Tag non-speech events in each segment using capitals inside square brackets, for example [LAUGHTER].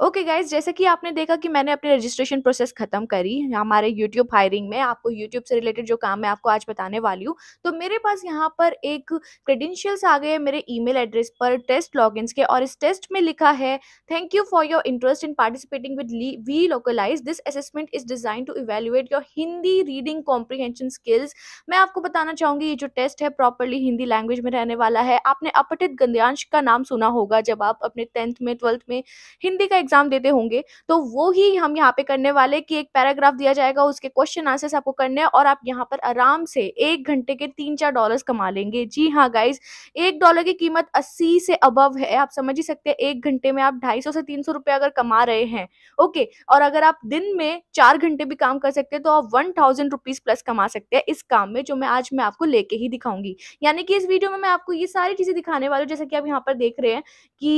Okay okay guys जैसे कि आपने देखा कि मैंने अपनी रजिस्ट्रेशन प्रोसेस खत्म करी हमारे यूट्यूब हायरिंग में आपको यूट्यूब से रिलेटेड जो काम है आपको आज बताने वाली हूँ तो मेरे पास यहाँ पर एक क्रेडेंशियल्स आ गए हैं मेरे ईमेल एड्रेस पर टेस्ट लॉग के और इस टेस्ट में लिखा है thank you for your interest in participating with we localise this assessment is design to evaluate your Hindi reading comprehension skills मैं आपको बताना चाहूंगी ये जो टेस्ट है प्रॉपरली हिंदी लैंग्वेज में रहने वाला है आपने अपटित गंध्यांश का नाम सुना होगा जब आप अपने टेंथ में ट्वेल्थ में हिंदी का एग्जाम देते होंगे तो वो ही हम यहाँ पे करने वाले कि एक पैराग्राफ दिया जाएगा उसके क्वेश्चन आंसर्स आपको करने हैं और आप यहाँ पर आराम से एक घंटे के तीन चार डॉलर्स कमा लेंगे जी हाँ गाइज एक डॉलर की कीमत अस्सी से अबव है आप समझ ही सकते हैं एक घंटे में आप ढाई से तीन सौ अगर कमा रहे हैं ओके और अगर आप दिन में चार घंटे भी काम कर सकते हैं तो आप वन थाउजेंड प्लस कमा सकते हैं इस काम में जो मैं आज मैं आपको लेके ही दिखाऊंगी यानी कि इस वीडियो में मैं आपको ये सारी चीजें दिखाने वाली हूँ जैसे कि आप यहाँ पर देख रहे हैं कि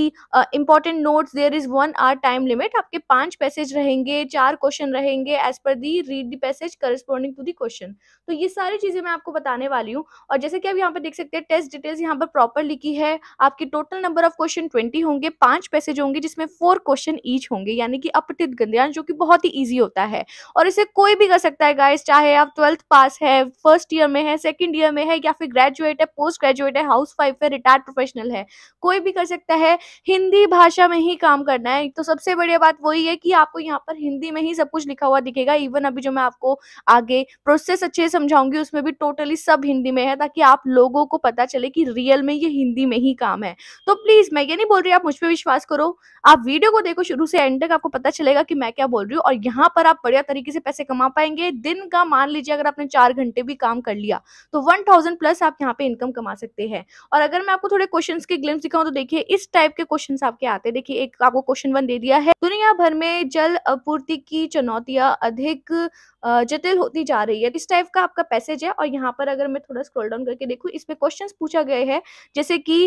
important notes there is one hour hour time limit आपके पांच पैसेज रहेंगे चार क्वेश्चन रहेंगे as per the read the passage corresponding to the question तो ये सारी चीज़ें मैं आपको बताने वाली हूँ और जैसे कि आप यहाँ पर देख सकते हैं टेस्ट डिटेल्स यहाँ पर प्रॉपर लिखी है आपकी total number of question twenty होंगे पांच पैसेज होंगे जिसमें फोर क्वेश्चन ईच होंगे यानी कि अपटित गंध्यान जो कि बहुत ही ईजी होता है और इसे कोई भी कर सकता है गाइस चाहे आप ट्वेल्थ पास है फर्स्ट ईयर में है सेकेंड ईयर में है या फिर ग्रेजुएट है पोस्ट ग्रेजुएट है हाउस वाइफ है रिटायर्ड प्रोफेशनल है कोई भी कर सकता है हिंदी भाषा में ही काम करना है तो सबसे बढ़िया बात वही है कि आपको यहाँ पर हिंदी में ही सब कुछ लिखा हुआ दिखेगा इवन अभी जो मैं आपको आगे प्रोसेस अच्छे से समझाऊंगी उसमें भी टोटली सब हिंदी में है ताकि आप लोगों को पता चले कि रियल में ये हिंदी में ही काम है तो प्लीज मैं ये नहीं बोल रही आप मुझ पर विश्वास करो आप वीडियो को देखो शुरू से एंड तक आपको पता चलेगा कि मैं क्या बोल रही हूँ और यहाँ पर आप बढ़िया तरीके से पैसे कमा पाएंगे दिन का मान लीजिए अगर आपने चार घंटे भी काम कर लिया तो वन थाउजेंड प्लस आप यहाँ पे इनकम कमा सकते हैं और अगर मैं आपको थोड़े क्वेश्चन के ग्लिम्स दिखाऊं तो देखिए इस टाइप के क्वेश्चन आपके आते हैं देखिए एक आपको क्वेश्चन वन दे दिया है दुनिया भर में जल आपूर्ति की चुनौतियां अधिक जटिल होती जा रही है इस टाइप का आपका पैसेज है और यहाँ पर अगर मैं थोड़ा स्क्रॉल डाउन करके देखूँ इसमें क्वेश्चन पूछा गया है जैसे कि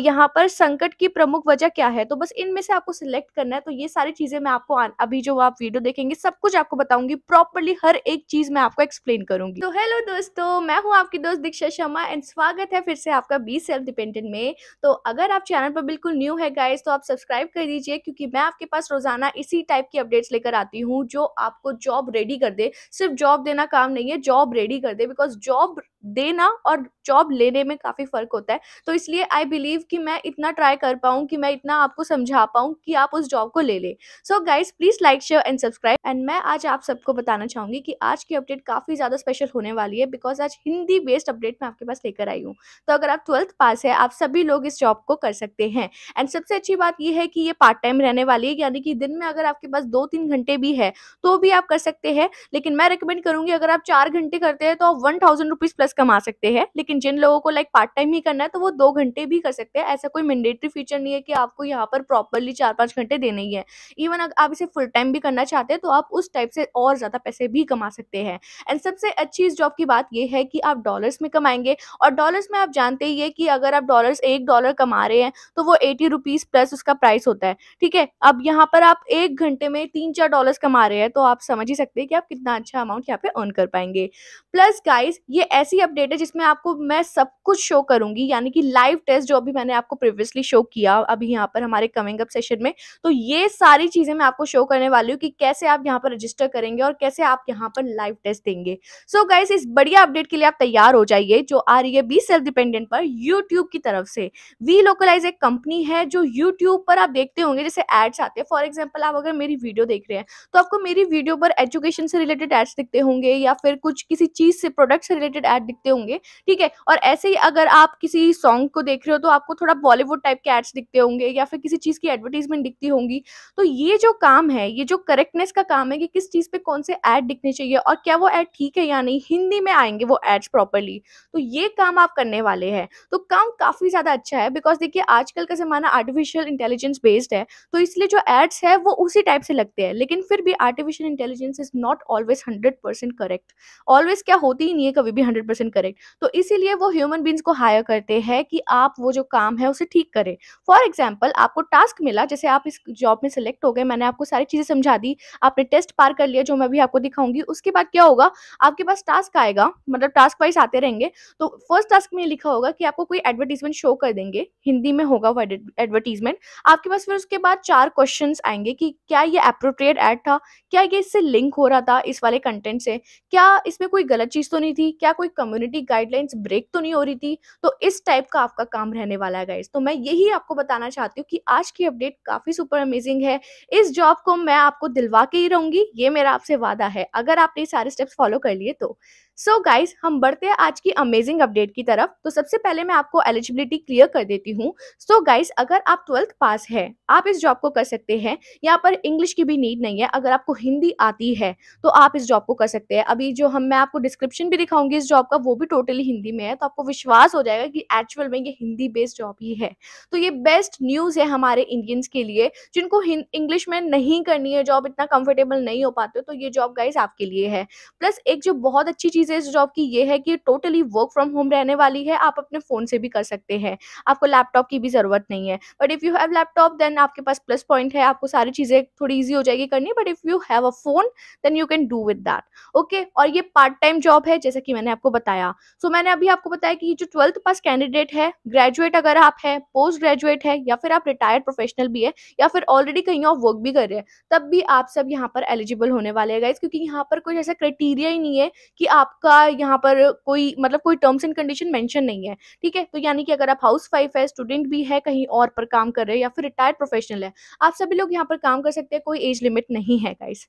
यहाँ पर संकट की प्रमुख वजह क्या है तो बस इनमें से आपको सिलेक्ट करना है तो ये सारी चीजें मैं आपको अभी जो आप वीडियो देखेंगे सब कुछ आपको बताऊंगी प्रॉपरली हर एक चीज मैं आपको एक्सप्लेन करूंगी तो हेलो दोस्तों मैं हूँ आपकी दोस्त दीक्षा शर्मा एंड स्वागत है फिर से आपका बी सेल्फ डिपेंडेंट में तो अगर आप चैनल पर बिल्कुल न्यू है गाइज तो आप सब्सक्राइब कर दीजिए क्योंकि मैं मैं आपके पास रोजाना इसी टाइप की अपडेट्स लेकर आती हूँ जो आपको जॉब रेडी कर दे सिर्फ जॉब देना काम नहीं है जॉब रेडी कर दे बिकॉज जॉब देना और जॉब लेने में काफ़ी फ़र्क होता है तो इसलिए आई बिलीव कि मैं इतना ट्राई कर पाऊँ कि मैं इतना आपको समझा पाऊँ कि आप उस जॉब को ले लें so guys please like share and subscribe and मैं आज आप सबको बताना चाहूंगी कि आज की अपडेट काफ़ी ज़्यादा स्पेशल होने वाली है बिकॉज आज हिंदी बेस्ड अपडेट मैं आपके पास लेकर आई हूँ तो अगर आप ट्वेल्थ पास है आप सभी लोग इस जॉब को कर सकते हैं एंड सबसे अच्छी बात यह है कि ये पार्ट टाइम रहने वाले वाली है यानी कि दिन में अगर आपके पास दो तीन घंटे भी है तो भी आप कर सकते हैं लेकिन मैं रिकमेंड करूंगी अगर आप चार घंटे करते हैं तो आप वन थाउजेंड रुपीज प्लस कमा सकते हैं लेकिन जिन लोगों को लाइक पार्ट टाइम ही करना है तो वो दो घंटे भी कर सकते हैं ऐसा कोई मैंडेटरी फीचर नहीं है कि आपको यहाँ पर प्रॉपरली चार पांच घंटे देने ही है इवन अगर आप इसे फुल टाइम भी करना चाहते हैं तो आप उस टाइप से और ज़्यादा पैसे भी कमा सकते हैं एंड सबसे अच्छी इस जॉब की बात यह है कि आप डॉलर्स में कमाएंगे और डॉलर्स में आप जानते ही है कि अगर आप डॉलर्स एक डॉलर कमा रहे हैं तो वो एटी रुपीज़ प्लस उसका प्राइस होता है ठीक है अब यहाँ पर आप एक घंटे में तीन चार डॉलर्स कमा रहे हैं तो आप समझ ही सकते हैं कि आप कितना अच्छा अमाउंट यहाँ पे अर्न कर पाएंगे प्लस गाइस ये ऐसी अपडेट है जिसमें आपको मैं सब कुछ शो करूंगी यानी कि लाइव टेस्ट जो अभी मैंने आपको प्रीवियसली शो किया अभी यहाँ पर हमारे कमिंग अप सेशन में तो ये सारी चीज़ें मैं आपको शो करने वाली हूँ कि कैसे आप यहाँ पर रजिस्टर करेंगे और कैसे आप यहाँ पर लाइव टेस्ट देंगे सो so गाइस इस बढ़िया अपडेट के लिए आप तैयार हो जाइए जो आ रही है बी सेल्फ डिपेंडेंट पर यूट्यूब की तरफ से वी लोकलाइज एक कंपनी है जो यूट्यूब पर आप देखते होंगे जैसे एड एड्स आते हैं फॉर एग्जाम्पल आप अगर मेरी वीडियो देख रहे हैं तो आपको मेरी वीडियो पर एजुकेशन से रिलेटेड एड्स दिखते होंगे या फिर कुछ किसी चीज़ से प्रोडक्ट से रिलेटेड एड दिखते होंगे ठीक है और ऐसे ही अगर आप किसी सॉन्ग को देख रहे हो तो आपको थोड़ा बॉलीवुड टाइप के एड्स दिखते होंगे या फिर किसी चीज़ की एडवर्टीजमेंट दिखती होंगी तो ये जो काम है ये जो करेक्टनेस का काम है कि किस चीज़ पे कौन से एड दिखने चाहिए और क्या वो एड ठीक है या नहीं हिंदी में आएंगे वो एड्स प्रॉपरली तो ये काम आप करने वाले हैं तो काम काफ़ी ज़्यादा अच्छा है बिकॉज देखिए आजकल का ज़माना आर्टिफिशियल इंटेलिजेंस बेस्ड है तो इसलिए इसलिए जो एड्स है वो उसी टाइप से लगते हैं लेकिन फिर भी artificial intelligence is not always hundred percent correct always क्या होती ही नहीं है कभी भी हंड्रेड परसेंट करेक्ट तो इसीलिए वो ह्यूमन बींग्स को हायर करते हैं कि आप वो जो काम है उसे ठीक करें फॉर एग्जाम्पल आपको टास्क मिला जैसे आप इस जॉब में सेलेक्ट हो गए मैंने आपको सारी चीज़ें समझा दी आपने टेस्ट पार कर लिया जो मैं भी आपको दिखाऊंगी उसके बाद क्या होगा आपके पास टास्क आएगा मतलब टास्क वाइज आते रहेंगे तो फर्स्ट टास्क में लिखा होगा कि आपको कोई एडवर्टीजमेंट शो कर देंगे हिंदी में होगा वो एडवर्टीजमेंट आपके पास फिर उसके बाद चार क्वेश्चंस आएंगे कि क्या ये अप्रोप्रिएट ऐड था क्या ये इससे लिंक हो रहा था इस वाले कंटेंट से क्या इसमें कोई गलत चीज़ तो नहीं थी क्या कोई कम्युनिटी गाइडलाइंस ब्रेक तो नहीं हो रही थी तो इस टाइप का आपका काम रहने वाला है गाइज तो मैं यही आपको बताना चाहती हूँ कि आज की अपडेट काफ़ी सुपर अमेजिंग है इस जॉब को मैं आपको दिलवा के ही रहूंगी ये मेरा आपसे वादा है अगर आपने सारे स्टेप्स फॉलो कर लिए तो सो so गाइज हम बढ़ते हैं आज की अमेजिंग अपडेट की तरफ तो सबसे पहले मैं आपको एलिजिबिलिटी क्लियर कर देती हूँ सो so गाइज अगर आप ट्वेल्थ पास है आप इस जॉब को कर सकते हैं यहाँ पर इंग्लिश की भी नीड नहीं है अगर आपको हिंदी आती है तो आप इस जॉब को कर सकते हैं अभी जो हम मैं आपको डिस्क्रिप्शन भी दिखाऊंगी इस जॉब का वो भी टोटली हिंदी में है तो आपको विश्वास हो जाएगा कि एक्चुअल में ये हिंदी बेस्ड जॉब ही है तो ये बेस्ट न्यूज़ है हमारे इंडियंस के लिए जिनको इंग्लिश में नहीं करनी है जॉब इतना कंफर्टेबल नहीं हो पाते तो ये जॉब गाइज आपके लिए है प्लस एक जो बहुत अच्छी चीज़ चीज़ है इस जॉब की ये है कि टोटली वर्क फ्रॉम होम रहने वाली है आप अपने फ़ोन से भी कर सकते हैं आपको लैपटॉप की भी ज़रूरत नहीं है but if you have laptop then आपके पास प्लस पॉइंट है आपको सारी चीज़ें थोड़ी ईजी हो जाएगी करनी but if you have a phone then you can do with that okay और ये पार्ट टाइम जॉब है जैसा कि मैंने आपको बताया सो so, मैंने अभी आपको बताया कि जो ट्वेल्थ पास कैंडिडेट है ग्रेजुएट अगर आप है पोस्ट ग्रेजुएट है या फिर आप रिटायर्ड प्रोफेशनल भी है या फिर ऑलरेडी कहीं और वर्क भी कर रहे हैं तब भी आप सब यहाँ पर एलिजिबल होने वाले हैं गाइज क्योंकि यहाँ पर कोई ऐसा क्राइटेरिया ही नहीं है कि आप आपका यहाँ पर कोई मतलब कोई टर्म्स एंड कंडीशन मेंशन नहीं है ठीक है तो यानी कि अगर आप हाउस वाइफ है स्टूडेंट भी है कहीं और पर काम कर रहे हैं या फिर रिटायर्ड प्रोफेशनल है आप सभी लोग यहाँ पर काम कर सकते हैं कोई एज लिमिट नहीं है guys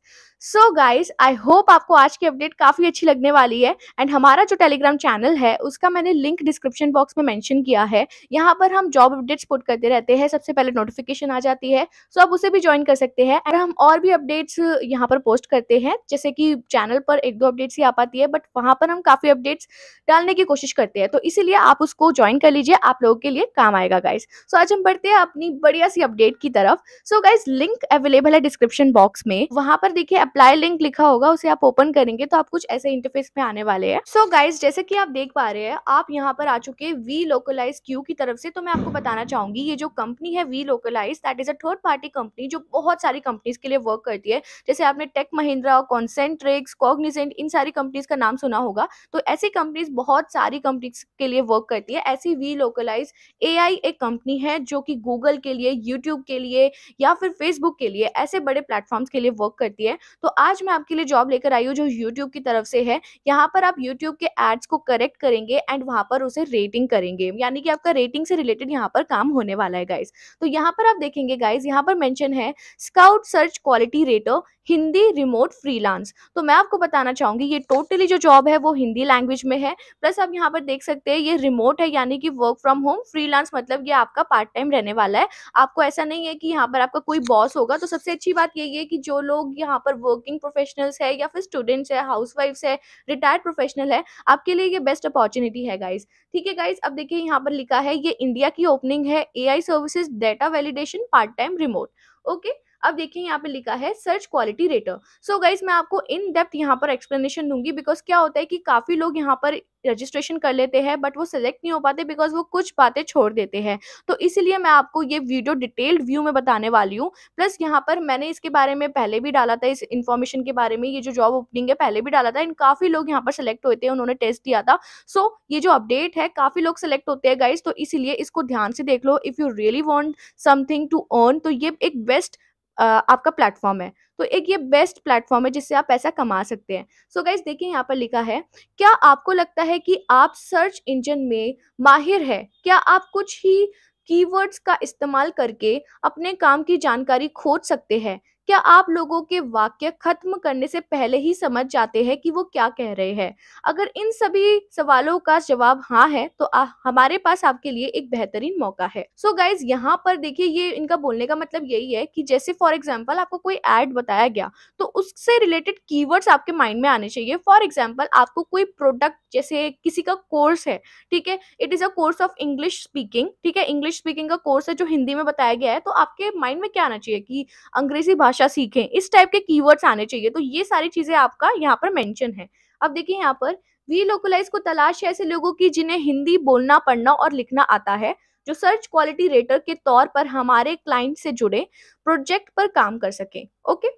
so guys I hope आपको आज की अपडेट काफ़ी अच्छी लगने वाली है एंड हमारा जो टेलीग्राम चैनल है उसका मैंने लिंक डिस्क्रिप्शन बॉक्स में मैंशन किया है यहाँ पर हम जॉब अपडेट्स पुट करते रहते हैं सबसे पहले नोटिफिकेशन आ जाती है सो आप उसे भी ज्वाइन कर सकते हैं और हम और भी अपडेट्स यहाँ पर पोस्ट करते हैं जैसे कि चैनल पर एक दो अपडेट्स ही आ पाती है बट वहां पर हम काफ़ी अपडेट्स डालने की कोशिश करते हैं तो इसीलिए आप उसको ज्वाइन कर लीजिए आप लोगों के लिए काम आएगा गाइज सो आज हम बढ़ते हैं अपनी बढ़िया सी अपडेट की तरफ सो गाइज लिंक अवेलेबल है डिस्क्रिप्शन बॉक्स में वहाँ पर देखिए अप्लाई लिंक लिखा होगा उसे आप ओपन करेंगे तो आप कुछ ऐसे इंटरफेस में आने वाले हैं सो गाइज जैसे कि आप देख पा रहे हैं आप यहाँ पर आ चुके वी लोकलाइज क्यू की तरफ से तो मैं आपको बताना चाहूंगी ये जो कंपनी है Welocalize that is a third party company जो बहुत सारी कंपनीज के लिए वर्क करती है जैसे आपने टेक महिंद्रा कॉन्सेंट्रिक्स कॉग्निजेंट इन सारी कंपनीज का नाम सुना होगा तो ऐसी कंपनीज बहुत सारी कंपनीज के लिए वर्क करती है ऐसी वी लोकलाइज ए एक कंपनी है जो कि गूगल के लिए यूट्यूब के लिए या फिर फेसबुक के लिए ऐसे बड़े प्लेटफॉर्म्स के लिए वर्क करती है तो आज मैं आपके लिए जॉब लेकर आई हूँ जो यूट्यूब की तरफ से है यहाँ पर आप यूट्यूब के एड्स को करेक्ट करेंगे एंड वहाँ पर उसे रेटिंग करेंगे यानी कि आपका रेटिंग से रिलेटेड यहाँ पर काम होने वाला है गाइज तो यहाँ पर आप देखेंगे गाइज यहाँ पर मैंशन है scout search quality rater Hindi remote freelance तो मैं आपको बताना चाहूंगी ये टोटली जो जॉब है वो हिंदी लैंग्वेज में है प्लस आप यहाँ पर देख सकते हैं ये रिमोट है यानी कि वर्क फ्रॉम होम फ्रीलांस मतलब ये आपका पार्ट टाइम रहने वाला है आपको ऐसा नहीं है कि यहाँ पर आपका कोई बॉस होगा तो सबसे अच्छी बात यही है कि जो लोग यहाँ पर वर्किंग प्रोफेशनल्स है या फिर स्टूडेंट्स है हाउस है रिटायर्ड प्रोफेशनल है आपके लिए ये बेस्ट अपॉर्चुनिटी है गाइज ठीक है गाइज अब देखिए यहाँ पर लिखा है ये इंडिया की ओपनिंग है A I services data validation part time remote okay okay? अब देखिए यहाँ पे लिखा है search quality rater so guys मैं आपको इन डेप्थ यहाँ पर एक्सप्लेनेशन दूंगी बिकॉज क्या होता है कि काफी लोग यहाँ पर रजिस्ट्रेशन कर लेते हैं बट वो सिलेक्ट नहीं हो पाते बिकॉज वो कुछ बातें छोड़ देते हैं तो इसीलिए मैं आपको ये वीडियो डिटेल्ड व्यू में बताने वाली हूँ प्लस यहाँ पर मैंने इसके बारे में पहले भी डाला था इस इन्फॉर्मेशन के बारे में ये जो जॉब ओपनिंग है पहले भी डाला था इन काफ़ी लोग यहाँ पर सेलेक्ट होते हैं उन्होंने टेस्ट दिया था सो so, ये जो अपडेट है काफ़ी लोग सेलेक्ट होते हैं गाइज तो इसीलिए इसको ध्यान से देख लो if you really want something to earn तो ये एक बेस्ट आपका प्लेटफॉर्म है तो एक ये बेस्ट प्लेटफॉर्म है जिससे आप पैसा कमा सकते हैं सो गाइज देखिए यहाँ पर लिखा है क्या आपको लगता है कि आप सर्च इंजन में माहिर है क्या आप कुछ ही कीवर्ड्स का इस्तेमाल करके अपने काम की जानकारी खोज सकते हैं क्या आप लोगों के वाक्य खत्म करने से पहले ही समझ जाते हैं कि वो क्या कह रहे हैं अगर इन सभी सवालों का जवाब हाँ है तो आ, हमारे पास आपके लिए एक बेहतरीन मौका है सो so गाइज यहाँ पर देखिए ये इनका बोलने का मतलब यही है कि जैसे फॉर एग्जाम्पल आपको कोई एड बताया गया तो उससे रिलेटेड की आपके माइंड में आने चाहिए फॉर एग्जाम्पल आपको कोई प्रोडक्ट जैसे किसी का कोर्स है ठीक है it is a course of English speaking ठीक है इंग्लिश स्पीकिंग का कोर्स है जो हिंदी में बताया गया है तो आपके माइंड में क्या आना चाहिए कि अंग्रेजी भाषा भाषा सीखें इस टाइप के कीवर्ड्स आने चाहिए तो ये सारी चीज़ें आपका यहाँ पर मेंशन है अब देखिए यहाँ पर वी लोकलाइज को तलाश है ऐसे लोगों की जिन्हें हिंदी बोलना पढ़ना और लिखना आता है जो सर्च क्वालिटी रेटर के तौर पर हमारे क्लाइंट से जुड़े प्रोजेक्ट पर काम कर सके ओके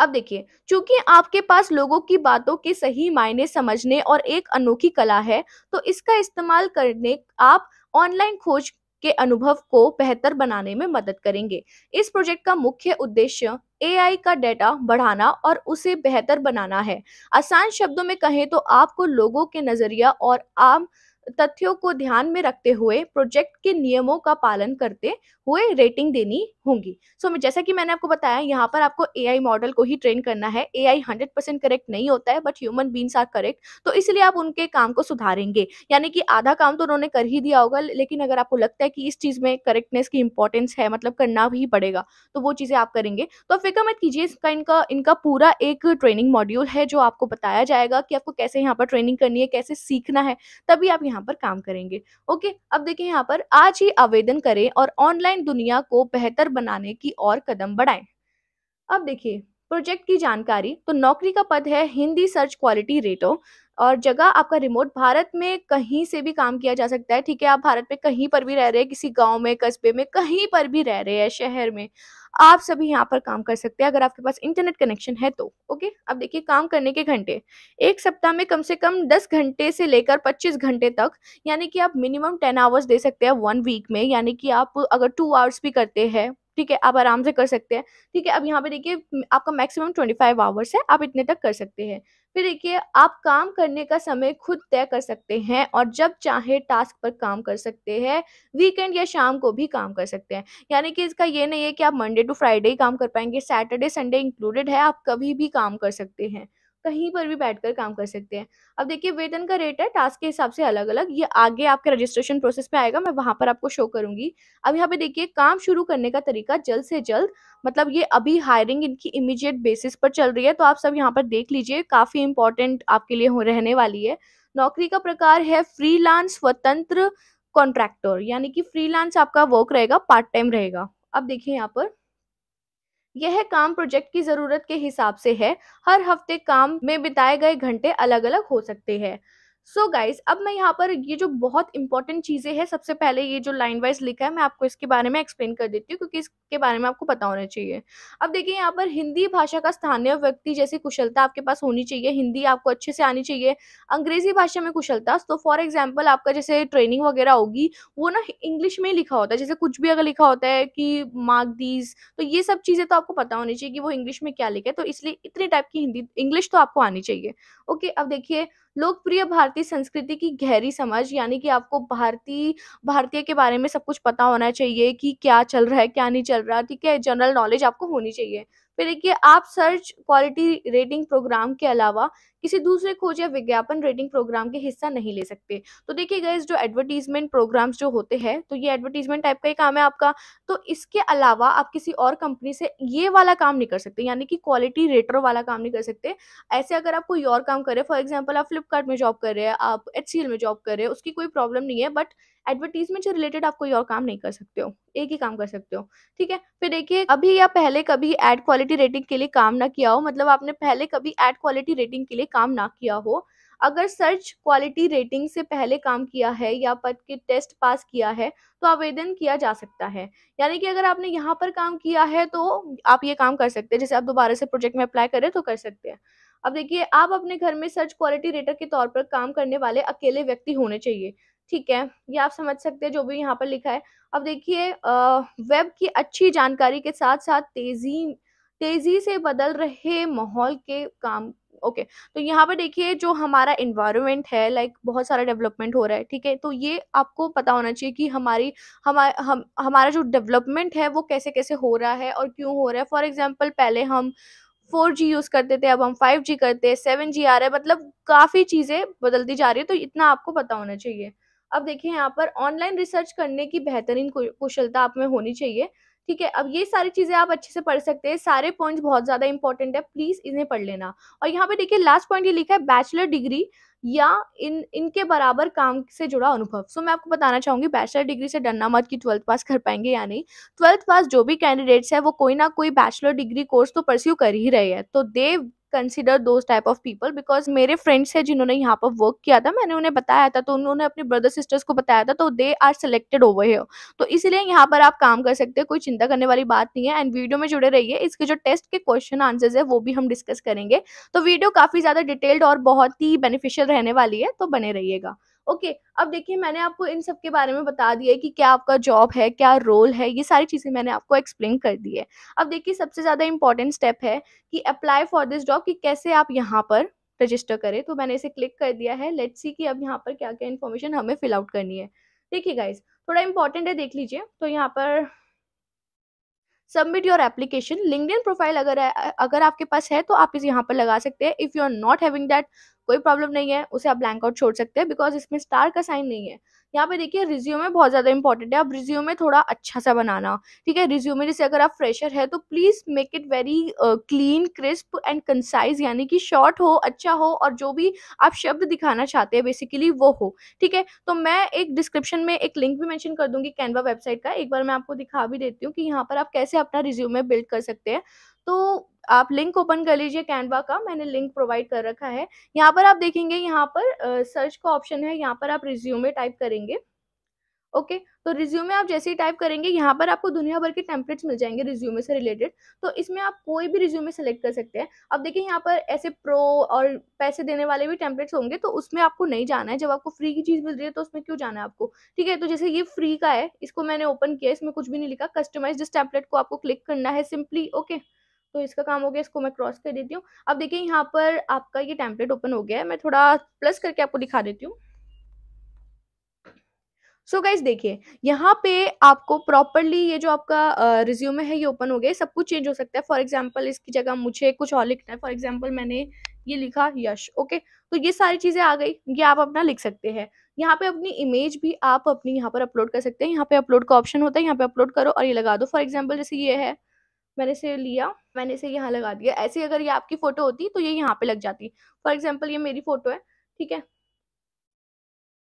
अब देखिए चूंकि आपके पास लोगों की बातों के सही मायने समझने और एक अनोखी कला है तो इसका इस्तेमाल करने आप ऑनलाइन खोज के अनुभव को बेहतर बनाने में मदद करेंगे इस प्रोजेक्ट का मुख्य उद्देश्य एआई का डेटा बढ़ाना और उसे बेहतर बनाना है आसान शब्दों में कहें तो आपको लोगों के नजरिया और आम तथ्यों को ध्यान में रखते हुए प्रोजेक्ट के नियमों का पालन करते हुए रेटिंग देनी होगी सो so, जैसा कि मैंने आपको बताया यहाँ पर आपको ए मॉडल को ही ट्रेन करना है A I hundred percent correct नहीं होता है but human beings are correct तो इसलिए आप उनके काम को सुधारेंगे यानी कि आधा काम तो उन्होंने कर ही दिया होगा लेकिन अगर आपको लगता है कि इस चीज़ में करेक्टनेस की इंपॉर्टेंस है मतलब करना भी पड़ेगा तो वो चीज़ें आप करेंगे तो आप फिक्र मत कीजिए इसका इनका इनका पूरा एक ट्रेनिंग मॉड्यूल है जो आपको बताया जाएगा कि आपको कैसे यहाँ पर ट्रेनिंग करनी है कैसे सीखना है तभी आप यहाँ यहाँ पर काम करेंगे ओके अब देखें यहाँ पर आज ही आवेदन करें और ऑनलाइन दुनिया को बेहतर बनाने की और कदम बढ़ाएं अब देखिए प्रोजेक्ट की जानकारी तो नौकरी का पद है हिंदी सर्च क्वालिटी रेटो और जगह आपका रिमोट भारत में कहीं से भी काम किया जा सकता है ठीक है आप भारत में कहीं पर भी रह रहे हैं किसी गांव में कस्बे में कहीं पर भी रह रहे हैं शहर में आप सभी यहाँ पर काम कर सकते हैं अगर आपके पास इंटरनेट कनेक्शन है तो ओके अब देखिए काम करने के घंटे एक सप्ताह में कम से कम दस घंटे से लेकर पच्चीस घंटे तक यानी कि आप मिनिमम टेन आवर्स दे सकते हैं वन वीक में यानी कि आप अगर टू आवर्स भी करते हैं ठीक है आप आराम से कर सकते हैं ठीक है अब यहाँ पे देखिए आपका मैक्सिमम ट्वेंटी फाइव आवर्स है आप इतने तक कर सकते हैं फिर देखिए आप काम करने का समय खुद तय कर सकते हैं और जब चाहे टास्क पर काम कर सकते हैं वीकेंड या शाम को भी काम कर सकते हैं यानी कि इसका ये नहीं है कि आप मंडे टू फ्राइडे ही काम कर पाएंगे सैटरडे संडे इंक्लूडेड है आप कभी भी काम कर सकते हैं कहीं पर भी बैठकर काम कर सकते हैं अब देखिए वेतन का रेट है टास्क के हिसाब से अलग अलग ये आगे आपके रजिस्ट्रेशन प्रोसेस में आएगा मैं वहां पर आपको शो करूंगी अब यहाँ पे देखिए काम शुरू करने का तरीका जल्द से जल्द मतलब ये अभी हायरिंग इनकी इमीडिएट बेसिस पर चल रही है तो आप सब यहाँ पर देख लीजिए काफी इंपॉर्टेंट आपके लिए हो रहने वाली है नौकरी का प्रकार है फ्रीलांस स्वतंत्र कॉन्ट्रैक्टर यानी कि फ्रीलांस आपका वर्क रहेगा पार्ट टाइम रहेगा अब देखिए यहाँ पर यह काम प्रोजेक्ट की जरूरत के हिसाब से है हर हफ्ते काम में बिताए गए घंटे अलग अलग हो सकते हैं सो so गाइज अब मैं यहाँ पर ये जो बहुत इंपॉर्टेंट चीज़ें हैं सबसे पहले ये जो लाइन वाइज लिखा है मैं आपको इसके बारे में एक्सप्लेन कर देती हूँ क्योंकि इसके बारे में आपको पता होना चाहिए अब देखिए यहाँ पर हिंदी भाषा का स्थानीय व्यक्ति जैसी कुशलता आपके पास होनी चाहिए हिंदी आपको अच्छे से आनी चाहिए अंग्रेजी भाषा में कुशलता तो फॉर एग्जाम्पल आपका जैसे ट्रेनिंग वगैरह होगी वो ना इंग्लिश में लिखा होता है जैसे कुछ भी अगर लिखा होता है कि मार्क दीज तो ये सब चीज़ें तो आपको पता होनी चाहिए कि वो इंग्लिश में क्या लिखा है तो इसलिए इतने टाइप की हिंदी इंग्लिश तो आपको आनी चाहिए ओके अब देखिए लोकप्रिय भारतीय संस्कृति की गहरी समझ यानी कि आपको भारतीय भारतीय के बारे में सब कुछ पता होना चाहिए कि क्या चल रहा है क्या नहीं चल रहा ठीक है जनरल नॉलेज आपको होनी चाहिए फिर देखिए आप सर्च क्वालिटी रेटिंग प्रोग्राम के अलावा किसी दूसरे खोज या विज्ञापन रेटिंग प्रोग्राम के हिस्सा नहीं ले सकते तो देखिए गए जो एडवर्टीजमेंट प्रोग्राम्स जो होते हैं तो ये एडवर्टीजमेंट टाइप का ही काम है आपका तो इसके अलावा आप किसी और कंपनी से ये वाला काम नहीं कर सकते यानी कि क्वालिटी रेटर वाला काम नहीं कर सकते ऐसे अगर आप कोई और काम करें फॉर एग्जाम्पल आप फ्लिपकार्ट में जॉब कर रहे हैं आप एच में जॉब कर रहे हैं उसकी कोई प्रॉब्लम नहीं है बट एडवर्टीजमेंट से रिलेटेड आप कोई और काम नहीं कर सकते हो एक ही काम कर सकते हो ठीक है फिर देखिए अभी या पहले कभी एड क्वालिटी रेटिंग के लिए काम ना किया हो मतलब आपने पहले कभी एड क्वालिटी रेटिंग के लिए पहले काम ना किया हो अगर सर्च क्वालिटी रेटिंग से पहले काम किया है या पद के टेस्ट पास किया है तो आवेदन किया जा सकता है यानी कि अगर आपने यहाँ पर काम किया है तो आप ये काम कर सकते हैं जैसे आप दोबारा से प्रोजेक्ट में अप्लाई करें तो कर सकते हैं अब देखिए आप अपने घर में सर्च क्वालिटी रेटर के तौर पर काम करने वाले अकेले व्यक्ति होने चाहिए ठीक है ये आप समझ सकते हैं जो भी यहाँ पर लिखा है अब देखिए वेब की अच्छी जानकारी के साथ साथ तेजी तेजी से बदल रहे माहौल के काम ओके okay. तो यहाँ पर देखिए जो हमारा इन्वायरमेंट है लाइक like, बहुत सारा डेवलपमेंट हो रहा है ठीक है तो ये आपको पता होना चाहिए कि हमारी हमारा हम हमारा जो डेवलपमेंट है वो कैसे कैसे हो रहा है और क्यों हो रहा है फॉर एग्जाम्पल पहले हम फोर जी यूज़ करते थे अब हम फाइव जी करते हैं सेवन जी आ रहा है मतलब काफ़ी चीज़ें बदलती जा रही है तो इतना आपको पता होना चाहिए अब देखिए यहाँ पर ऑनलाइन रिसर्च करने की बेहतरीन कुशलता आप में होनी चाहिए ठीक है अब ये सारी चीज़ें आप अच्छे से पढ़ सकते हैं सारे पॉइंट्स बहुत ज़्यादा इंपॉर्टेंट है प्लीज़ इन्हें पढ़ लेना और यहाँ पे देखिए लास्ट पॉइंट ये लिखा है बैचलर डिग्री या इन इनके बराबर काम से जुड़ा अनुभव सो so, मैं आपको बताना चाहूंगी बैचलर डिग्री से डरना मत कि ट्वेल्थ पास कर पाएंगे या नहीं ट्वेल्थ पास जो भी कैंडिडेट्स है वो कोई ना कोई बैचलर डिग्री कोर्स तो परस्यू कर ही रहे हैं तो they consider those type of people because मेरे फ्रेंड्स है जिन्होंने यहाँ पर वर्क किया था मैंने उन्हें बताया था तो उन्होंने अपने ब्रदर सिस्टर्स को बताया था तो they are selected over here तो इसीलिए यहाँ पर आप काम कर सकते हैं कोई चिंता करने वाली बात नहीं है एंड वीडियो में जुड़े रहिए इसके जो टेस्ट के क्वेश्चन आंसर्स है वो भी हम डिस्कस करेंगे तो वीडियो काफ़ी ज़्यादा डिटेल्ड और बहुत ही बेनिफिशियल रहने वाली है तो बने रहिएगा ओके अब देखिए मैंने आपको इन सब के बारे में बता दिया है कि क्या आपका जॉब है क्या रोल है ये सारी चीज़ें मैंने आपको एक्सप्लेन कर दी है अब देखिए सबसे ज़्यादा इंपॉर्टेंट स्टेप है कि अप्लाई फॉर दिस जॉब कि कैसे आप यहाँ पर रजिस्टर करें तो मैंने इसे क्लिक कर दिया है लेट्स सी कि अब यहाँ पर क्या क्या इन्फॉर्मेशन हमें फिल आउट करनी है देखिए गाइज थोड़ा इंपॉर्टेंट है देख लीजिए तो यहाँ पर submit your application linked profile अगर अगर आपके पास है तो आप इसे यहाँ पर लगा सकते हैं if you are not having that कोई प्रॉब्लम नहीं है उसे आप ब्लैंक आउट छोड़ सकते हैं बिकॉज इसमें स्टार का साइन नहीं है यहाँ पे देखिए रिज्यूमे बहुत ज़्यादा इंपॉर्टेंट है आप रिज्यूमे थोड़ा अच्छा सा बनाना ठीक है रिज्यूमे जैसे अगर आप फ्रेशर है तो please make it very clean crisp and concise यानी कि शॉर्ट हो अच्छा हो और जो भी आप शब्द दिखाना चाहते हैं बेसिकली वो हो ठीक है तो मैं एक डिस्क्रिप्शन में एक लिंक भी मैंशन कर दूंगी कैनवा वेबसाइट का एक बार मैं आपको दिखा भी देती हूँ कि यहाँ पर आप कैसे अपना रिज्यूमे बिल्ड कर सकते हैं तो आप लिंक ओपन कर लीजिए कैनवा का मैंने लिंक प्रोवाइड कर रखा है यहाँ पर आप देखेंगे यहाँ पर सर्च का ऑप्शन है यहाँ पर आप रिज्यूमे टाइप करेंगे ओके okay, तो रिज्यूमे आप जैसे ही टाइप करेंगे यहाँ पर आपको दुनिया भर के टेम्पलेट्स मिल जाएंगे रिज्यूमे से रिलेटेड तो इसमें आप कोई भी रिज्यूमे सेलेक्ट कर सकते हैं अब देखिए यहाँ पर ऐसे प्रो और पैसे देने वाले भी टेम्पलेट्स होंगे तो उसमें आपको नहीं जाना है जब आपको फ्री की चीज़ मिल रही है तो उसमें क्यों जाना है आपको ठीक है तो जैसे ये फ्री का है इसको मैंने ओपन किया इसमें कुछ भी नहीं लिखा कस्टमाइज टेम्पलेट को आपको क्लिक करना है सिंपली ओके okay? तो इसका काम हो गया इसको मैं क्रॉस कर देती हूँ अब देखिए यहाँ पर आपका ये टेम्पलेट ओपन हो गया है मैं थोड़ा प्लस करके आपको दिखा देती हूँ सो गाइज देखिए यहाँ पे आपको प्रॉपरली ये जो आपका रिज्यूमे है ये ओपन हो गया सब कुछ चेंज हो सकता है फॉर एग्जाम्पल इसकी जगह मुझे कुछ और लिखना है फॉर एग्जाम्पल मैंने ये लिखा यश ओके तो ये सारी चीज़ें आ गई ये आप अपना लिख सकते हैं यहाँ पे अपनी इमेज भी आप अपनी यहाँ पर अपलोड कर सकते हैं यहाँ पे अपलोड का ऑप्शन होता है यहाँ पे अपलोड करो और ये लगा दो फॉर एग्जाम्पल जैसे ये है मैंने इसे लिया मैंने इसे यहाँ लगा दिया ऐसे अगर ये आपकी फोटो होती तो ये यहाँ पे लग जाती फॉर एग्जाम्पल ये मेरी फोटो है ठीक है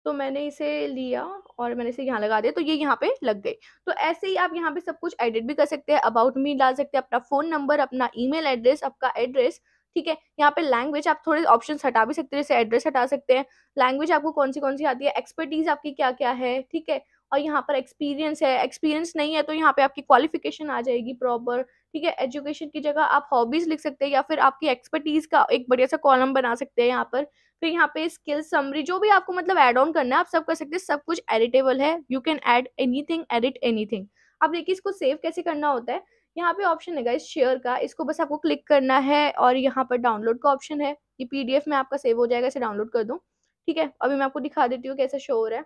तो मैंने इसे लिया और मैंने इसे यहाँ लगा दिया तो ये यहाँ पे लग गई तो ऐसे ही आप यहाँ पे सब कुछ एडिट भी कर सकते हैं अबाउट मी डाल सकते हैं अपना फ़ोन नंबर अपना ईमेल एड्रेस आपका एड्रेस ठीक है यहाँ पे लैंग्वेज आप थोड़े ऑप्शन हटा भी सकते हैं जैसे एड्रेस हटा सकते हैं लैंग्वेज आपको कौन सी कौन सी आती है एक्सपर्टीज आपकी क्या क्या है ठीक है और यहाँ पर एक्सपीरियंस है एक्सपीरियंस नहीं है तो यहाँ पे आपकी क्वालिफिकेशन आ जाएगी प्रॉपर ठीक है एजुकेशन की जगह आप हॉबीज लिख सकते हैं या फिर आपकी एक्सपर्टीज का एक बढ़िया सा कॉलम बना सकते हैं यहाँ पर फिर यहाँ पे स्किल समरी जो भी आपको मतलब एड ऑन करना है आप सब कर सकते हैं सब कुछ एडिटेबल है you can add anything edit anything आप देखिए इसको सेव कैसे करना होता है यहाँ पे ऑप्शन है गाइस शेयर का इसको बस आपको क्लिक करना है और यहाँ पर डाउनलोड का ऑप्शन है ये पीडीएफ में आपका सेव हो जाएगा इसे डाउनलोड कर दूँ ठीक है अभी मैं आपको दिखा देती हूँ कैसा शो हो रहा है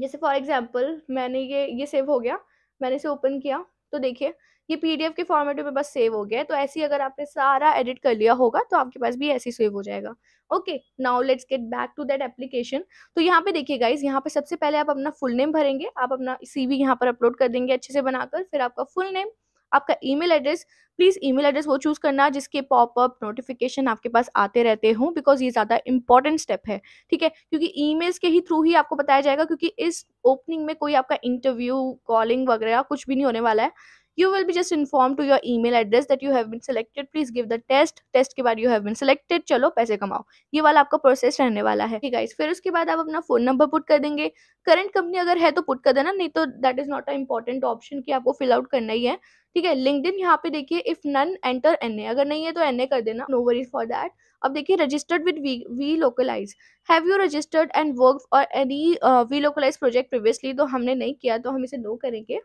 जैसे फॉर एग्जाम्पल मैंने ये ये सेव हो गया मैंने इसे ओपन किया तो देखिए ये पीडीएफ के फॉर्मेट में बस सेव हो गया है तो ऐसे ही अगर आपने सारा एडिट कर लिया होगा तो आपके पास भी ऐसे ही सेव हो जाएगा okay now let's get back to that application तो यहाँ पे देखिए गाइज यहाँ पे सबसे पहले आप अपना फुल नेम भरेंगे आप अपना सीवी यहाँ पर अपलोड कर देंगे अच्छे से बनाकर फिर आपका फुल नेम आपका email address please email address वो चूज़ करना जिसके पॉपअप नोटिफिकेशन आपके पास आते रहते हों बिकॉज ये ज़्यादा इंपॉर्टेंट स्टेप है ठीक है क्योंकि ईमेल्स के ही थ्रू ही आपको बताया जाएगा क्योंकि इस ओपनिंग में कोई आपका इंटरव्यू कॉलिंग वगैरह कुछ भी नहीं होने वाला है you will be just informed to your email address that you have been selected please give the test test के बाद you have been selected चलो पैसे कमाओ ये वाला आपका प्रोसेस रहने वाला है ठीक गाइस फिर उसके बाद आप अपना फोन नंबर पुट कर देंगे करंट कंपनी अगर है तो पुट कर देना नहीं तो that is not a important option कि आपको फिल आउट करना ही है ठीक है लिंकड इन यहाँ पे देखिए if none enter N A अगर नहीं है तो एन ए कर देना नो वरी फॉर दैट अब देखिए registered with We We Localize have you registered and work for any We Localize project previously तो हमने नहीं किया तो हम इसे नो करेंगे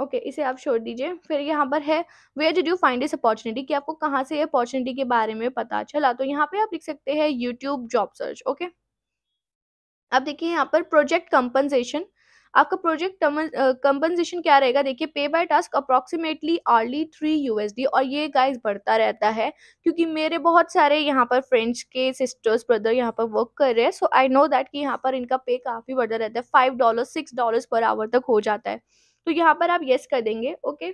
ओके okay, इसे आप छोड़ दीजिए फिर यहाँ पर है where did you find this opportunity कि आपको कहाँ से अपॉर्चुनिटी के बारे में पता चला तो यहाँ पे आप लिख सकते हैं यूट्यूब जॉब सर्च ओके अब देखिए यहाँ पर प्रोजेक्ट कंपनसेशन आपका प्रोजेक्ट कंपनसेशन क्या रहेगा देखिए pay by task approximately early three USD और ये गाइस बढ़ता रहता है क्योंकि मेरे बहुत सारे यहाँ पर फ्रेंड्स के सिस्टर्स ब्रदर यहाँ पर वर्क कर रहे हैं सो आई नो दैट कि यहाँ पर इनका पे काफ़ी बढ़ता रहता है five dollar six dollar per hour तक हो जाता है तो यहाँ पर आप येस कर देंगे ओके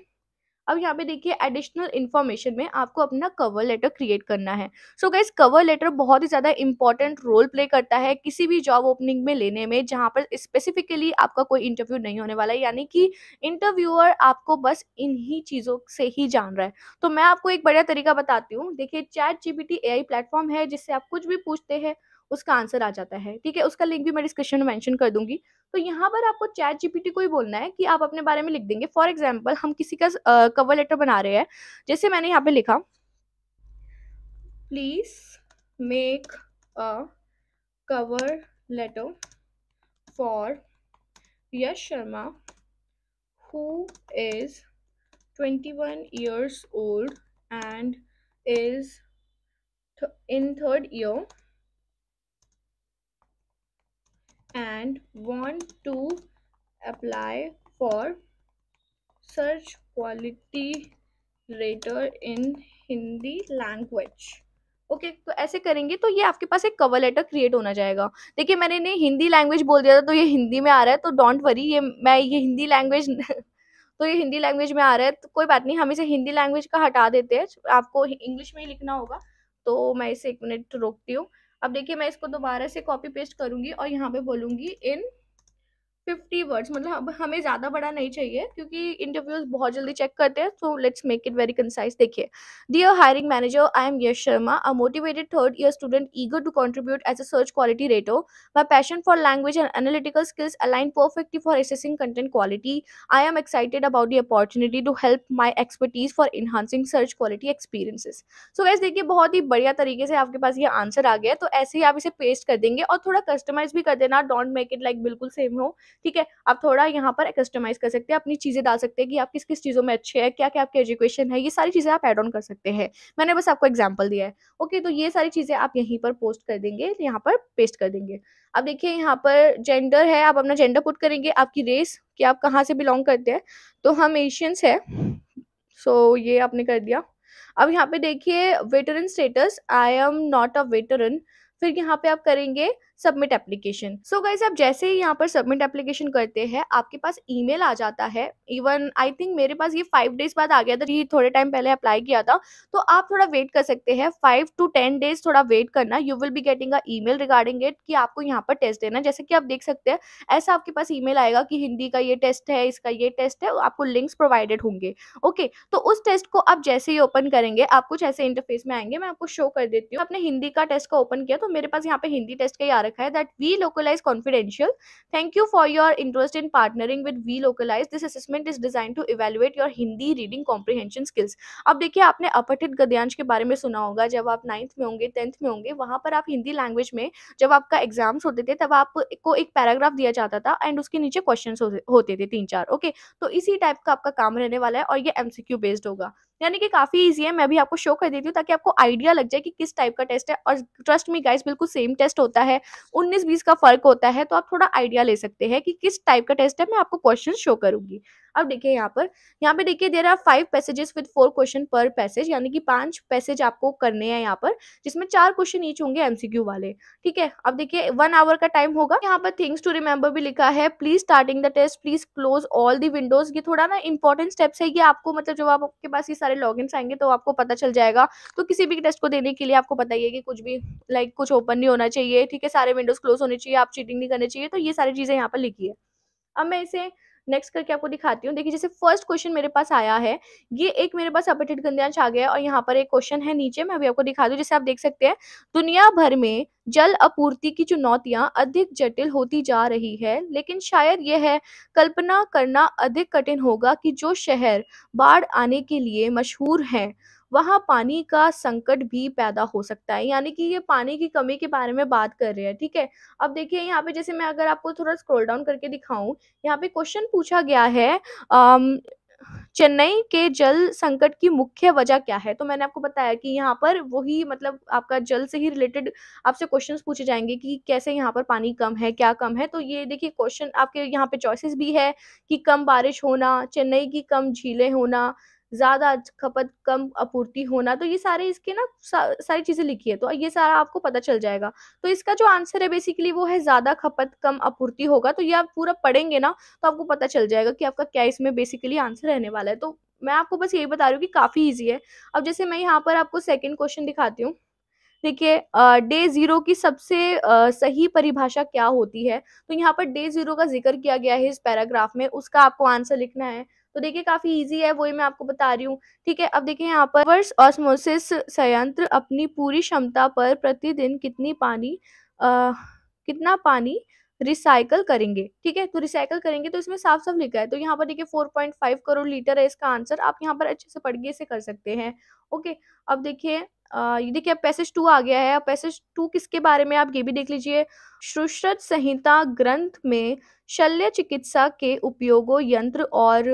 अब यहाँ पे देखिए एडिशनल इन्फॉर्मेशन में आपको अपना कवर लेटर क्रिएट करना है सो गाइज कवर लेटर बहुत ही ज़्यादा इंपॉर्टेंट रोल प्ले करता है किसी भी जॉब ओपनिंग में लेने में जहाँ पर स्पेसिफिकली आपका कोई इंटरव्यू नहीं होने वाला है यानी कि इंटरव्यूअर आपको बस इन्हीं चीज़ों से ही जान रहा है तो मैं आपको एक बढ़िया तरीका बताती हूँ देखिए चैट जी बी प्लेटफॉर्म है जिससे आप कुछ भी पूछते हैं उसका आंसर आ जाता है ठीक है उसका लिंक भी मैं डिस्क्रिप्शन में मैंशन कर दूंगी तो यहाँ पर आपको चैट जीपीटी को ही बोलना है कि आप अपने बारे में लिख देंगे फॉर एग्जाम्पल हम किसी का कवर लेटर बना रहे हैं जैसे मैंने यहाँ पे लिखा please make a cover letter for Yash Sharma who is twenty one years old and is in third year and want to apply for search quality rater in Hindi language okay okay, तो ऐसे करेंगे तो ये आपके पास एक कवर लेटर क्रिएट होना जाएगा देखिए मैंने इन्हें हिंदी लैंग्वेज बोल दिया था तो ये हिंदी में आ रहा है तो डोंट वरी ये मैं ये हिंदी लैंग्वेज [LAUGHS] तो ये हिंदी लैंग्वेज में आ रहा है तो कोई बात नहीं हम इसे हिंदी लैंग्वेज का हटा देते हैं आपको इंग्लिश में ही लिखना होगा तो मैं इसे एक मिनट रोकती हूँ अब देखिए मैं इसको दोबारा से कॉपी पेस्ट करूंगी और यहाँ पे बोलूंगी इन फिफ्टी वर्ड्स मतलब हमें ज़्यादा बड़ा नहीं चाहिए क्योंकि इंटरव्यूज बहुत जल्दी चेक करते हैं so let's make it very concise देखिए dear hiring manager I am Yash Sharma a motivated third year student eager to contribute as a search quality rater my passion for language and analytical skills align perfectly for assessing content quality I am excited about the opportunity to help my expertise for enhancing search quality experiences so वैसे देखिए बहुत ही बढ़िया तरीके से आपके पास ये answer आ गया तो ऐसे ही आप इसे पेस्ट कर देंगे और थोड़ा कस्टमाइज भी कर देना डोंट मेक इट लाइक बिल्कुल सेम हो ठीक है आप थोड़ा यहाँ पर कस्टमाइज कर सकते हैं अपनी चीज़ें डाल सकते हैं कि आप किस किस चीज़ों में अच्छे हैं क्या क्या आपकी एजुकेशन है ये सारी चीज़ें आप एड ऑन कर सकते हैं मैंने बस आपको एग्जाम्पल दिया है ओके तो ये सारी चीज़ें आप यहीं पर पोस्ट कर देंगे यहाँ पर पेस्ट कर देंगे अब देखिए यहाँ पर जेंडर है आप अपना जेंडर पुट करेंगे आपकी रेस कि आप कहाँ से बिलोंग करते हैं तो हम एशियंस है सो so, ये आपने कर दिया अब यहाँ पे देखिए veteran status I am not a veteran फिर यहाँ पे आप करेंगे सबमिट एप्लीकेशन सो गाइज आप जैसे ही यहाँ पर सबमिट एप्लीकेशन करते हैं आपके पास ईमेल आ जाता है इवन आई थिंक मेरे पास ये फाइव डेज बाद आ गया था ये थोड़े टाइम पहले अप्लाई किया था तो आप थोड़ा वेट कर सकते हैं फाइव टू टेन डेज थोड़ा वेट करना you will be getting a email regarding it कि आपको यहाँ पर टेस्ट देना जैसे कि आप देख सकते हैं ऐसा आपके पास ईमेल आएगा कि हिंदी का ये टेस्ट है इसका ये टेस्ट है आपको लिंक्स प्रोवाइडेड होंगे ओके तो उस टेस्ट को आप जैसे ही ओपन करेंगे आप कुछ ऐसे इंटरफेस में आएंगे मैं आपको शो कर देती हूँ आपने हिंदी का टेस्ट का ओपन किया तो मेरे पास यहाँ पे हिंदी टेस्ट का ही आ रखा रखा है that We Localize confidential thank you for your interest in partnering with we localise this assessment is design to evaluate your Hindi reading comprehension skills अब देखिए आपने अपठित गद्यांश के बारे में सुना होगा जब आप नाइन्थ में होंगे टेंथ में होंगे वहां पर आप हिंदी लैंग्वेज में जब आपका एग्जाम्स होते थे तब आपको एक पैराग्राफ दिया जाता था एंड उसके नीचे क्वेश्चन होते थे तीन चार ओके okay? तो इसी टाइप का आपका काम रहने वाला है और ये एमसीक्यू बेस्ड होगा यानी कि काफ़ी ईजी है मैं भी आपको शो कर देती हूँ ताकि आपको आइडिया लग जाए कि किस टाइप का टेस्ट है और ट्रस्ट मी गाइस बिल्कुल सेम टेस्ट होता है उन्नीस बीस का फर्क होता है तो आप थोड़ा आइडिया ले सकते हैं कि किस टाइप का टेस्ट है मैं आपको क्वेश्चन शो करूंगी अब देखिए यहाँ पर यहाँ पे देखिए there are five passages with four question per passage यानी कि पांच पैसेज आपको करने हैं यहाँ पर जिसमें चार क्वेश्चन ईच होंगे एमसीक्यू वाले ठीक है अब देखिए वन आवर का टाइम होगा यहाँ पर थिंग्स टू रिमेम्बर भी लिखा है please starting the test please close all the windows ये थोड़ा ना इंपॉर्टेंट स्टेप्स है ये आपको मतलब जब आपके पास ये सारे लॉग आएंगे तो आपको पता चल जाएगा तो किसी भी टेस्ट को देने के लिए आपको पता ही है कि कुछ भी लाइक like, कुछ ओपन नहीं होना चाहिए ठीक है सारे विंडोज क्लोज होने चाहिए आप चीटिंग नहीं करनी चाहिए तो ये सारी चीजें यहाँ पर लिखी है अब मैं इसे नेक्स्ट करके आपको दिखाती हूँ देखिए जैसे फर्स्ट क्वेश्चन मेरे पास आया है ये एक मेरे पास अपडेटेड गंध्यांश आ गया है और यहाँ पर एक क्वेश्चन है नीचे मैं अभी आपको दिखा दूँ जैसे आप देख सकते हैं दुनिया भर में जल आपूर्ति की चुनौतियां अधिक जटिल होती जा रही है लेकिन शायद यह है कल्पना करना अधिक कठिन होगा कि जो शहर बाढ़ आने के लिए मशहूर हैं वहाँ पानी का संकट भी पैदा हो सकता है यानी कि ये पानी की कमी के बारे में बात कर रहे हैं ठीक है अब देखिए यहाँ पे जैसे मैं अगर आपको थोड़ा स्क्रॉल डाउन करके दिखाऊं यहाँ पे क्वेश्चन पूछा गया है अम्म चेन्नई के जल संकट की मुख्य वजह क्या है तो मैंने आपको बताया कि यहाँ पर वही मतलब आपका जल से ही रिलेटेड आपसे क्वेश्चंस पूछे जाएंगे कि कैसे यहाँ पर पानी कम है क्या कम है तो ये देखिए क्वेश्चन आपके यहाँ पे चॉइसेस भी है कि कम बारिश होना चेन्नई की कम झीलें होना ज़्यादा खपत कम आपूर्ति होना तो ये सारे इसके ना सा, सारी चीज़ें लिखी है तो ये सारा आपको पता चल जाएगा तो इसका जो आंसर है बेसिकली वो है ज़्यादा खपत कम आपूर्ति होगा तो ये आप पूरा पढ़ेंगे ना तो आपको पता चल जाएगा कि आपका क्या इसमें बेसिकली आंसर रहने वाला है तो मैं आपको बस यही बता रही हूँ कि काफ़ी ईजी है अब जैसे मैं यहाँ पर आपको सेकेंड क्वेश्चन दिखाती हूँ देखिए डे जीरो की सबसे आ, सही परिभाषा क्या होती है तो यहाँ पर डे जीरो का जिक्र किया गया है इस पैराग्राफ में उसका आपको आंसर लिखना है तो देखिए काफी इजी है वही मैं आपको बता रही हूँ ठीक है अब देखिए यहाँ पर वर्ष ऑस्मोसिस संयंत्र अपनी पूरी क्षमता पर प्रतिदिन कितनी पानी आ, कितना पानी रिसाइकल करेंगे ठीक है तो रिसाइकल करेंगे तो इसमें साफ साफ लिखा है तो यहाँ पर देखिए 4.5 करोड़ लीटर है इसका आंसर आप यहाँ पर अच्छे से पढ़िए इसे कर सकते हैं ओके अब देखिए ये देखिए अब पैसेज टू आ गया है अब पैसेज टू किसके बारे में आप ये भी देख लीजिए सुश्रत संहिता ग्रंथ में शल्य चिकित्सा के उपयोगों यंत्र और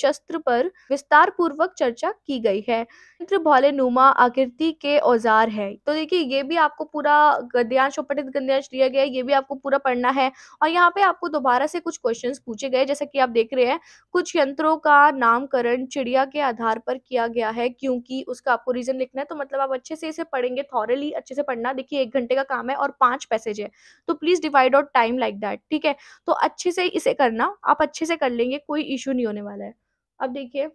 शस्त्र पर विस्तार पूर्वक चर्चा की गई है यंत्र नुमा आकृति के औजार है तो देखिए ये भी आपको पूरा गद्यांश और पठित गद्यांश दिया गया है ये भी आपको पूरा पढ़ना है और यहाँ पे आपको दोबारा से कुछ क्वेश्चन पूछे गए जैसा कि आप देख रहे हैं कुछ यंत्रों का नामकरण चिड़िया के आधार पर किया गया है क्योंकि उसका आपको रीजन लिखना है तो मतलब आप अच्छे से इसे पढ़ेंगे थॉरली अच्छे से पढ़ना देखिए एक घंटे का काम है और पांच पैसेज है तो please divide out time like that ठीक है तो अच्छे अच्छे से इसे करना आप अच्छे से कर लेंगे कोई इशू नहीं होने वाला है अब देखिए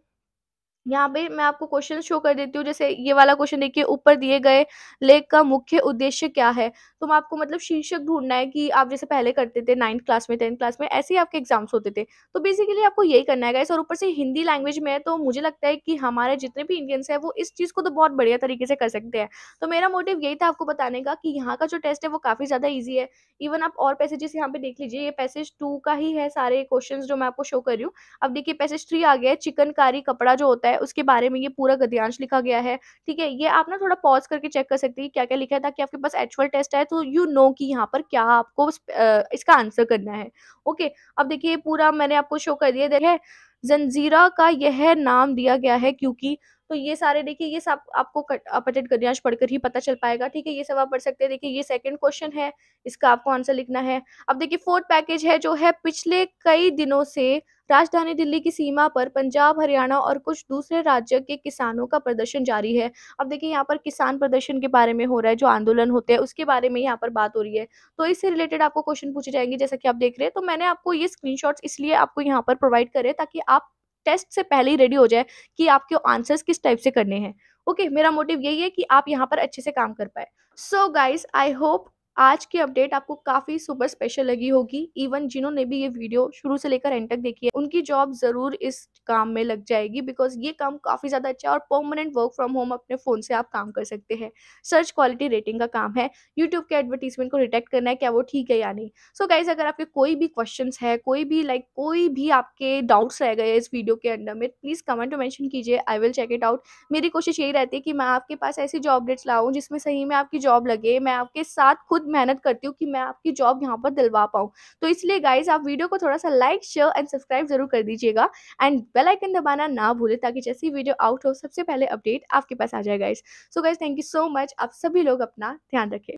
यहाँ पे मैं आपको क्वेश्चन शो कर देती हूँ जैसे ये वाला क्वेश्चन देखिए ऊपर दिए गए लेख का मुख्य उद्देश्य क्या है तो मैं आपको मतलब शीर्षक ढूंढना है कि आप जैसे पहले करते थे नाइन्थ क्लास में टेंथ क्लास में ऐसे ही आपके एग्जाम्स होते थे तो बेसिकली आपको यही करना है और ऊपर से हिंदी लैंग्वेज में है तो मुझे लगता है कि हमारे जितने भी इंडियंस है वो इस चीज़ को तो बहुत बढ़िया तरीके से कर सकते हैं तो मेरा मोटिव यही था आपको बताने का कि यहाँ का जो टेस्ट है वो काफ़ी ज़्यादा ईजी है इवन आप और पैसेजेस यहाँ पे देख लीजिए ये पैसेज टू का ही है सारे क्वेश्चन जो मैं आपको शो कर रही हूँ अब देखिए पैसेज थ्री आ गया है चिकनकारी कपड़ा जो होता है है उसके बारे में ये पूरा गद्यांश लिखा गया है ठीक है ये आप ना थोड़ा पॉज करके चेक कर सकते हैं क्या क्या लिखा है ताकि आपके पास एक्चुअल टेस्ट है तो यू नो कि यहाँ पर क्या आपको इसका आंसर करना है ओके अब देखिए पूरा मैंने आपको शो कर दिया देखे जंजीरा का यह नाम दिया गया है क्योंकि तो ये सारे देखिए ये सब आपको अपडेट गद्यांश पढ़कर ही पता चल पाएगा ठीक है ये सब आप पढ़ सकते हैं देखिए ये सेकंड क्वेश्चन है इसका आपको आंसर लिखना है अब देखिए फोर्थ पैकेज है जो है पिछले कई दिनों से राजधानी दिल्ली की सीमा पर पंजाब हरियाणा और कुछ दूसरे राज्य के किसानों का प्रदर्शन जारी है अब देखिए यहाँ पर किसान प्रदर्शन के बारे में हो रहा है जो आंदोलन होते हैं उसके बारे में यहाँ पर बात हो रही है तो इससे रिलेटेड आपको क्वेश्चन पूछे जाएंगे जैसा कि आप देख रहे हैं तो मैंने आपको ये स्क्रीन इसलिए आपको यहाँ पर प्रोवाइड करे ताकि आप टेस्ट से पहले ही रेडी हो जाए कि आपके आंसर्स किस टाइप से करने हैं ओके okay, मेरा मोटिव यही है कि आप यहाँ पर अच्छे से काम कर पाए सो गाइज आई होप आज की अपडेट आपको काफ़ी सुपर स्पेशल लगी होगी इवन जिन्होंने भी ये वीडियो शुरू से लेकर एंड तक देखी है उनकी जॉब ज़रूर इस काम में लग जाएगी बिकॉज ये काम काफ़ी ज़्यादा अच्छा और परमानेंट वर्क फ्रॉम होम अपने फ़ोन से आप काम कर सकते हैं सर्च क्वालिटी रेटिंग का काम है यूट्यूब के एडवर्टीजमेंट को डिटेक्ट करना है क्या वो ठीक है या नहीं सो so गाइज अगर आपके कोई भी क्वेश्चन है कोई भी लाइक like, कोई भी आपके डाउट्स रह गए इस वीडियो के अंडर में प्लीज़ कमेंट मैंशन कीजिए I will check it out मेरी कोशिश यही रहती है कि मैं आपके पास ऐसी जॉब अपडेट्स लाऊँ जिसमें सही में आपकी जॉब लगे मैं आपके साथ खुद बहुत मेहनत करती हूँ कि मैं आपकी जॉब यहाँ पर दिलवा पाऊँ तो इसलिए गाइज आप वीडियो को थोड़ा सा लाइक शेयर एंड सब्सक्राइब जरूर कर दीजिएगा एंड बेल आइकन दबाना ना भूले ताकि जैसे ही वीडियो आउट हो सबसे पहले अपडेट आपके पास आ जाए guys so guys thank you so much आप सभी लोग अपना ध्यान रखें